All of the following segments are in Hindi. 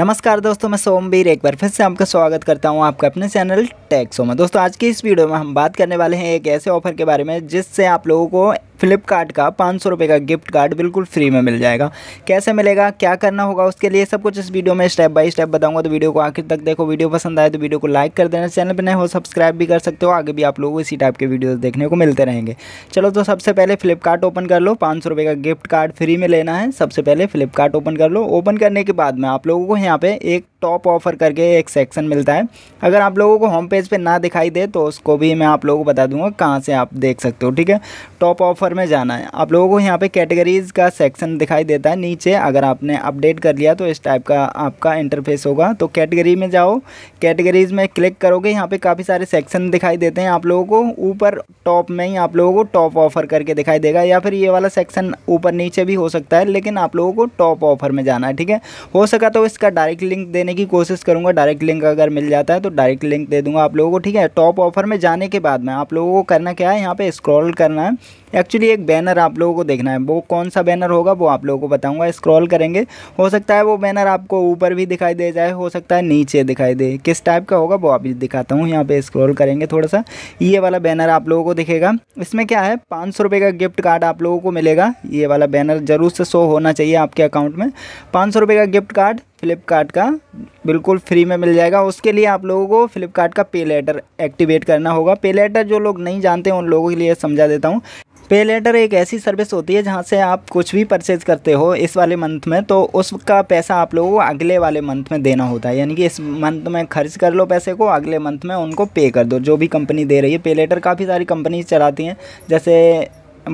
नमस्कार दोस्तों मैं सोमवीर एक बार फिर से आपका स्वागत करता हूं आपका अपने चैनल टैक्सो में दोस्तों आज की इस वीडियो में हम बात करने वाले हैं एक ऐसे ऑफर के बारे में जिससे आप लोगों को फ्लिपकार्ट का पाँच सौ का गिफ्ट कार्ड बिल्कुल फ्री में मिल जाएगा कैसे मिलेगा क्या करना होगा उसके लिए सब कुछ इस वीडियो में स्टेप बाय स्टेप बताऊंगा तो वीडियो को आखिर तक देखो वीडियो पसंद आए तो वीडियो को लाइक कर देना चैनल पर नए हो सब्सक्राइब भी कर सकते हो आगे भी आप लोगों को इसी टाइप के वीडियोज़ देखने को मिलते रहेंगे चलो तो सबसे पहले फ्लिपकार्ट ओपन कर लो पाँच सौ का गिफ्ट कार्ड फ्री में लेना है सबसे पहले फ्लिपकार्ट ओपन कर लो ओपन करने के बाद में आप लोगों को यहाँ पे एक टॉप ऑफर करके एक सेक्शन मिलता है अगर आप लोगों को होम पेज पर ना दिखाई दे तो उसको भी मैं आप लोगों को बता दूंगा कहाँ से आप देख सकते हो ठीक है टॉप ऑफर ऊपर में जाना है आप लोगों को यहाँ पे कैटेगरीज़ का सेक्शन दिखाई देता है नीचे अगर आपने अपडेट कर लिया तो इस टाइप का आपका इंटरफेस होगा तो कैटेगरी में जाओ कैटेगरीज़ में क्लिक करोगे यहाँ पे काफ़ी सारे सेक्शन दिखाई देते हैं आप लोगों को ऊपर टॉप में ही आप लोगों को टॉप ऑफर करके दिखाई देगा या फिर ये वाला सेक्शन ऊपर नीचे भी हो सकता है लेकिन आप लोगों को टॉप ऑफर में जाना है ठीक है हो सका तो इसका डायरेक्ट लिंक देने की कोशिश करूँगा डायरेक्ट लिंक अगर मिल जाता है तो डायरेक्ट लिंक दे दूँगा आप लोगों को ठीक है टॉप ऑफर में जाने के बाद में आप लोगों को करना क्या है यहाँ पर स्क्रॉल करना है एक्चुअली एक बैनर आप लोगों को देखना है वो कौन सा बैनर होगा वो आप लोगों को बताऊंगा स्क्रॉल करेंगे हो सकता है वो बैनर आपको ऊपर भी दिखाई दे जाए हो सकता है नीचे दिखाई दे किस टाइप का होगा वो आप दिखाता हूँ यहाँ पे स्क्रॉल करेंगे थोड़ा सा ये वाला बैनर आप लोगों को दिखेगा इसमें क्या है पाँच सौ का गिफ्ट कार्ड आप लोगों को मिलेगा ये वाला बैनर ज़रूर से शो होना चाहिए आपके अकाउंट में पाँच सौ का गिफ्ट कार्ड फ्लिपकार्ट का बिल्कुल फ्री में मिल जाएगा उसके लिए आप लोगों को फ्लिपकार्ट का पे लेटर एक्टिवेट करना होगा पे लेटर जो लोग नहीं जानते उन लोगों के लिए समझा देता हूँ पे लेटर एक ऐसी सर्विस होती है जहाँ से आप कुछ भी परचेज करते हो इस वाले मंथ में तो उसका पैसा आप लोगों को अगले वाले मंथ में देना होता है यानी कि इस मंथ में खर्च कर लो पैसे को अगले मंथ में उनको पे कर दो जो भी कंपनी दे रही है पे लेटर काफ़ी सारी कंपनीज चलाती हैं जैसे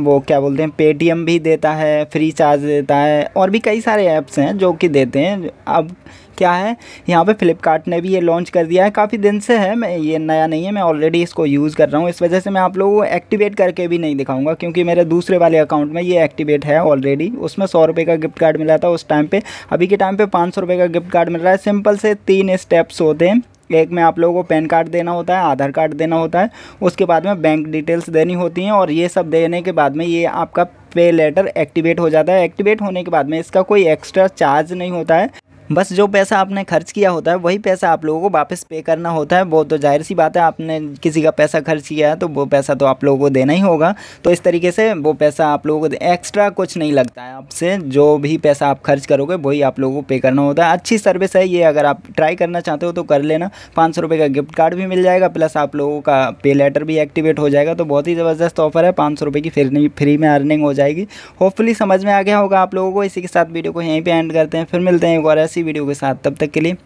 वो क्या बोलते हैं पेटीएम भी देता है फ्री चार्ज देता है और भी कई सारे ऐप्स हैं जो कि देते हैं अब क्या है यहाँ पे फ्लिपकार्ट ने भी ये लॉन्च कर दिया है काफ़ी दिन से है मैं ये नया नहीं है मैं ऑलरेडी इसको यूज़ कर रहा हूँ इस वजह से मैं आप लोगों को एक्टिवेट करके भी नहीं दिखाऊंगा क्योंकि मेरे दूसरे वाले अकाउंट में ये एक्टिवेट है ऑलरेडी उसमें सौ रुपये का गिफ्ट कार्ड मिला था उस टाइम पर अभी के टाइम पर पाँच सौ रुपये का गिफ्ट कार्ड मिल रहा है सिंपल से तीन स्टेप्स होते हैं एक में आप लोगों को पैन कार्ड देना होता है आधार कार्ड देना होता है उसके बाद में बैंक डिटेल्स देनी होती हैं और ये सब देने के बाद में ये आपका पे लेटर एक्टिवेट हो जाता है एक्टिवेट होने के बाद में इसका कोई एक्स्ट्रा चार्ज नहीं होता है बस जो पैसा आपने खर्च किया होता है वही पैसा आप लोगों को वापस पे करना होता है वो तो जाहिर सी बात है आपने किसी का पैसा खर्च किया है तो वो पैसा तो आप लोगों को देना ही होगा तो इस तरीके से वो पैसा आप लोगों को एक्स्ट्रा कुछ नहीं लगता है आपसे जो भी पैसा आप खर्च करोगे वही आप लोगों को पे करना होता है अच्छी सर्विस है ये अगर आप ट्राई करना चाहते हो तो कर लेना पाँच का गिफ्ट कार्ड भी मिल जाएगा प्लस आप लोगों का पे लेटर भी एक्टिवेट हो जाएगा तो बहुत ही ज़बरदस्त ऑफर है पाँच सौ की फिर फ्री में अर्निंग हो जाएगी होपफुली समझ में आ गया होगा आप लोगों को इसी के साथ वीडियो को यहीं पर एंड करते हैं फिर मिलते हैं एक और ऐसी वीडियो के साथ तब तक के लिए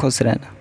खुश रहना